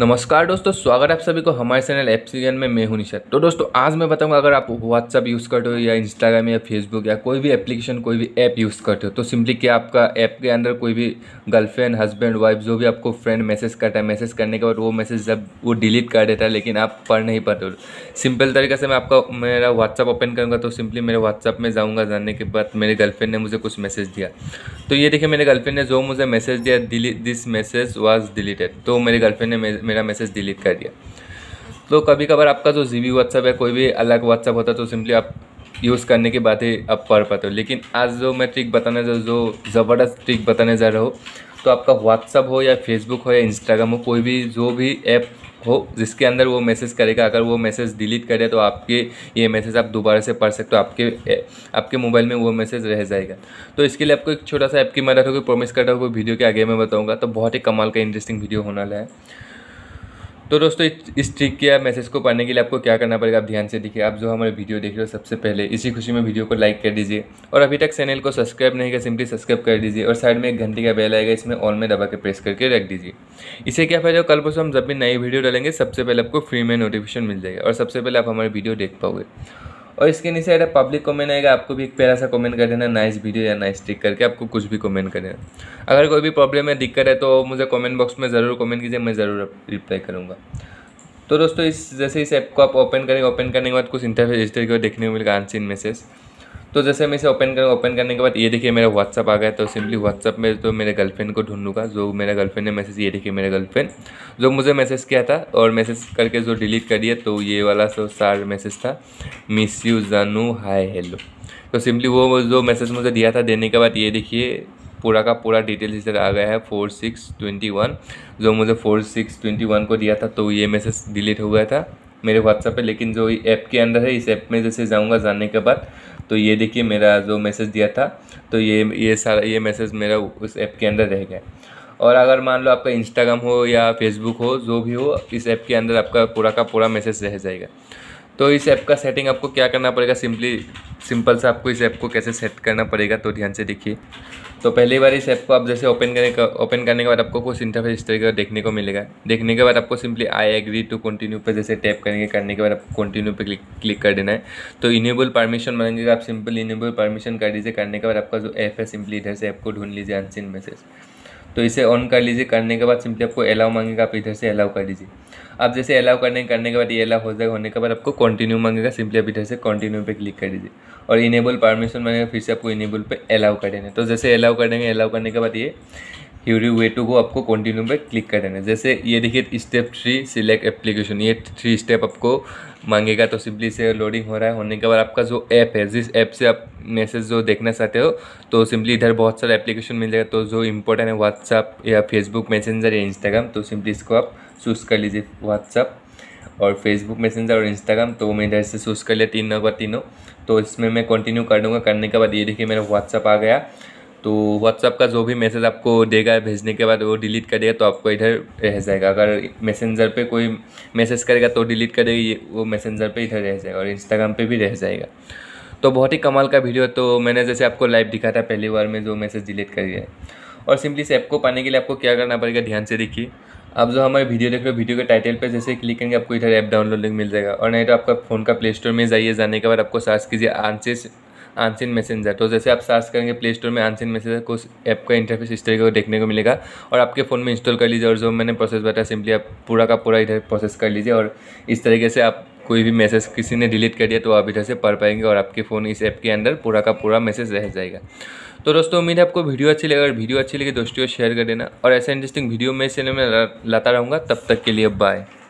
नमस्कार दोस्तों स्वागत है आप सभी को हमारे चैनल सीजन में मैं हूं निशा तो दोस्तों आज मैं बताऊंगा अगर आप व्हाट्सअप यूज़ करते हो या इंस्टाग्राम या फेसबुक या कोई भी एप्लीकेशन कोई भी ऐप यूज़ करते हो तो सिंपली क्या आपका ऐप के अंदर कोई भी गर्लफ्रेंड हस्बैंड वाइफ जो भी आपको फ्रेंड मैसेज करता है मैसेज करने के बाद वो मैसेज जब वो डिलीट कर देता है लेकिन आप पढ़ नहीं पाते हो सिंपल तरीके से मैं आपका मेरा व्हाट्सअप ओपन करूँगा तो सिंपली मेरे व्हाट्सअप में जाऊँगा जानने के बाद मेरे गर्लफ्रेंड ने मुझे कुछ मैसेज दिया तो ये देखिए मेरे गर्लफ्रेंड ने जो मुझे मैसेज दिया दिस मैसेज वॉज डिलीटेड तो मेरे गर्लफ्रेंड ने मेरा मैसेज डिलीट कर दिया तो कभी कभार आपका जो जी बी व्हाट्सअप है कोई भी अलग व्हाट्सअप होता है तो सिंपली आप यूज़ करने की ही आप पढ़ पाते हो लेकिन आज जो मैं ट्रिक बताने जा जो ज़बरदस्त ट्रिक बताने जा रहा हूँ तो आपका व्हाट्सअप हो या फेसबुक हो या इंस्टाग्राम हो कोई भी जो भी ऐप हो जिसके अंदर वो मैसेज करेगा अगर वो मैसेज डिलीट करे तो आपके ये मैसेज आप दोबारा से पढ़ सकते हो आपके आपके मोबाइल में वो मैसेज रह जाएगा तो इसके लिए आपको एक छोटा सा ऐप की मदद होगी प्रॉमिस करता हूँ वीडियो के आगे मैं बताऊँगा तो बहुत ही कमाल का इंटरेस्टिंग वीडियो होने वाला है तो दोस्तों इस ट्रिक के मैसेज को पढ़ने के लिए आपको क्या करना पड़ेगा आप ध्यान से देखिए आप जो हमारे वीडियो देख रहे हो सबसे पहले इसी खुशी में वीडियो को लाइक कर दीजिए और अभी तक चैनल को सब्सक्राइब नहीं किया सिंपली सब्सक्राइब कर दीजिए और साइड में एक घंटे का बेल आएगा इसमें ऑल में दबा के प्रेस करके रख दीजिए इसे क्या फायदा हो कल परसों हम जब भी नई वीडियो डालेंगे सबसे पहले आपको फ्री में नोटिफिकेशन मिल जाएगा और सबसे पहले आप हमारे वीडियो देख पाओगे और इसके नीचे अगर पब्लिक कमेंट आएगा आपको भी एक प्यारा सा कमेंट कर देना नाइस वीडियो या नाइस ट्रिक करके आपको कुछ भी कमेंट कर देना अगर कोई भी प्रॉब्लम है दिक्कत है तो मुझे कमेंट बॉक्स में ज़रूर कमेंट कीजिए मैं ज़रूर रिप्लाई करूँगा तो दोस्तों इस जैसे इस ऐप को आप ओपन करेंगे ओपन करने के बाद कुछ इंटरफेस इस तरीके को देखने को मिलेगा अनसिन मैसेज तो जैसे मैं इसे ओपन कर ओपन करने के बाद ये देखिए मेरा व्हाट्सअप आ गया तो सिंपली व्हाट्सअप में तो मेरे गर्लफ्रेंड को ढूंढूंगा जो मेरा गर्लफ्रेंड ने मैसेज ये देखिए मेरा गर्लफ्रेंड जो मुझे मैसेज किया था और मैसेज करके जो डिलीट कर दिया तो ये वाला जो सार मैसेज था मिस यू जानू हाय हेलो तो सिंपली वो जो मैसेज मुझे दिया था देने के बाद ये देखिए पूरा का पूरा डिटेल्स इधर आ गया है फोर सिक्स ट्वेंटी वन जो मुझे फोर सिक्स ट्वेंटी वन को दिया था तो ये मैसेज डिलीट हो गया था मेरे व्हाट्सएप पे लेकिन जो ऐप के अंदर है इस ऐप में जैसे जाऊंगा जानने के बाद तो ये देखिए मेरा जो मैसेज दिया था तो ये ये सारा ये मैसेज मेरा उस ऐप के अंदर रह गया और अगर मान लो आपका इंस्टाग्राम हो या फेसबुक हो जो भी हो इस ऐप के अंदर आपका पूरा का पूरा मैसेज रह जाएगा तो इस ऐप का सेटिंग आपको क्या करना पड़ेगा सिंपली सिंपल सा आपको इस ऐप को कैसे सेट करना पड़ेगा तो ध्यान से देखिए तो पहली बार इस ऐप को आप जैसे ओपन करने का ओपन करने के बाद आपको कुछ इंटरफेस इस तरीके का देखने को मिलेगा देखने के बाद आपको simply I agree to continue पे जैसे टैप करेंगे करने के बाद आपको कंटिन्यू पे क्लिक क्लिक कर देना है तो इनेबल परमिशन मांगेगा आप सिंपल इनेबल परमिशन कर दीजिए करने के बाद आपका जो ऐप है सिंपली इधर से ऐप को ढूंढ लीजिए अनसिन मैसेज तो इसे ऑन कर लीजिए करने के बाद सिंपली आपको अलाउ मांगेगा आप इधर से अलाउ कर दीजिए आप जैसे अलाउ करने करने के बाद ये अलाउ हो जाएगा होने के बाद आपको कंटिन्यू मांगेगा सिंपली आप इधर से कंटिन्यू पे क्लिक कर दीजिए और इनेबल परमिशन मांगेगा फिर से आपको इनेबल पे अलाउ कर देना तो जैसे अलाउ कर देंगे अलाउ करने के बाद ये यूरी वे टू को आपको कंटिन्यू पे क्लिक कर देना जैसे ये देखिए स्टेप थ्री सिलेक्ट एप्लीकेशन ये थ्री स्टेप आपको मांगेगा तो सिंपली से लोडिंग हो रहा है होने के बाद आपका जो ऐप है जिस ऐप से आप मैसेज जो देखना चाहते हो तो सिंपली इधर बहुत सारे एप्लीकेशन मिल जाएगा तो जो इंपॉर्टेंट है व्हाट्सअप या फेसबुक मैसेंजर या इंस्टाग्राम तो सिंपली इसको आप चूज़ कर लीजिए व्हाट्सअप और फेसबुक मैसेंजर और इंस्टाग्राम तो मैं इधर से चूज़ कर लिया तीन का तीनों तो इसमें मैं कंटिन्यू कर दूँगा करने के बाद ये देखिए मेरा व्हाट्सअप आ गया तो व्हाट्सअप का जो भी मैसेज आपको देगा भेजने के बाद वो डिलीट कर देगा तो आपको इधर रह जाएगा अगर मैसेंजर पे कोई मैसेज करेगा तो डिलीट कर ये वो मैसेंजर पे इधर रह जाएगा और इंस्टाग्राम पे भी रह जाएगा तो बहुत ही कमाल का वीडियो है तो मैंने जैसे आपको लाइव दिखा था पहली बार में जो मैसेज डिलीट कर है और सिंपली इस ऐप को पाने के लिए आपको क्या करना पड़ेगा ध्यान से देखिए आप जो हमारे वीडियो देख रहे हो वीडियो के टाइटल पर जैसे क्लिक करेंगे आपको इधर ऐप डाउनलोड लिंक मिल जाएगा और नहीं तो आपका फ़ोन का प्ले स्टोर में जाइए जाने के बाद आपको सर्च कीजिए आंसेस आंसिन मैसेंजर तो जैसे आप सर्च करेंगे प्ले स्टोर में आंसिन मैसेंजर को ऐप का इंटरफेस इस तरीके को देखने को मिलेगा और आपके फ़ोन में इंस्टॉल कर लीजिए और जो मैंने प्रोसेस बताया सिंपली आप पूरा का पूरा इधर प्रोसेस कर लीजिए और इस तरीके से आप कोई भी मैसेज किसी ने डिलीट कर दिया तो आप इधर से पढ़ पाएंगे और आपके फ़ोन इस ऐप के अंदर पूरा का पूरा मैसेज रह जाएगा तो दोस्तों उम्मीद है आपको वीडियो अच्छी लगे अगर वीडियो अच्छी लगे दोस्तों शेयर कर देना और ऐसे इंटरेस्टिंग वीडियो मैं इस चैनल में लाता रहूँगा तब तक के लिए बाय